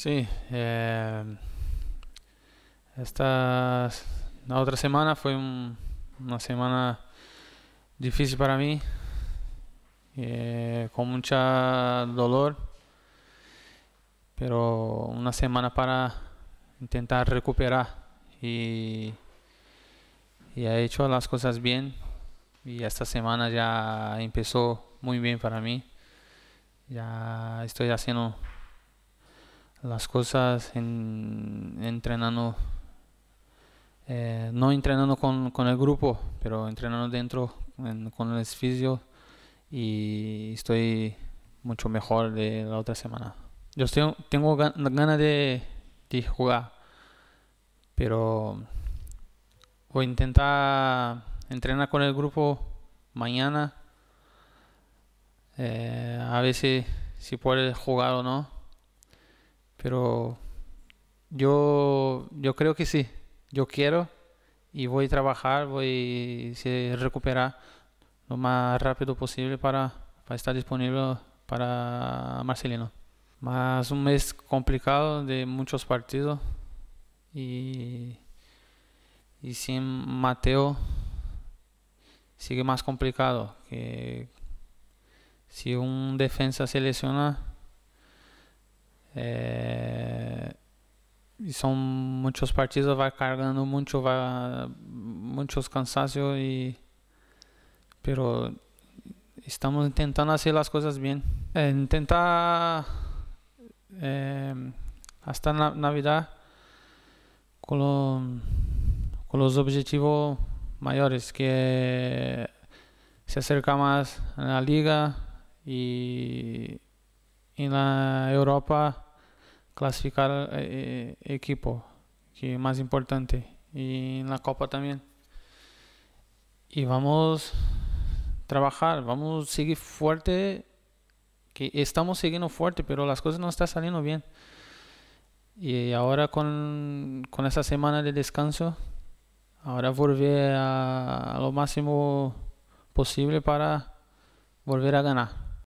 Sí, eh, esta la otra semana fue una semana difícil para mí, eh, con mucho dolor, pero una semana para intentar recuperar y, y he hecho las cosas bien y esta semana ya empezó muy bien para mí, ya estoy haciendo las cosas en, entrenando, eh, no entrenando con, el grupo, pero entrenando dentro con el edificio y estoy mucho mejor de la otra semana. Yo tengo ganas de, jugar, pero voy a intentar entrenar con el grupo mañana. Eh, a ver si, si jugar o no pero yo, yo creo que sí. Yo quiero y voy a trabajar, voy a recuperar lo más rápido posible para, estar disponible para Marcelino. Más un mes complicado de muchos partidos y, y sin Mateo sigue más complicado. Que si un defensa se lesiona, É, e são muitos partidos, vai cargando muito, vai, muitos cansaços e... Pero estamos tentando fazer as coisas bem. É, tentar... É, hasta na Navidad com, com os objetivos maiores, que é se acercar mais na liga e en la Europa clasificar eh, eh, equipo, que es más importante, y en la Copa también. Y vamos a trabajar, vamos a seguir fuerte, que estamos siguiendo fuerte, pero las cosas no están saliendo bien. Y ahora con, con esa semana de descanso, ahora volver a lo máximo posible para volver a ganar.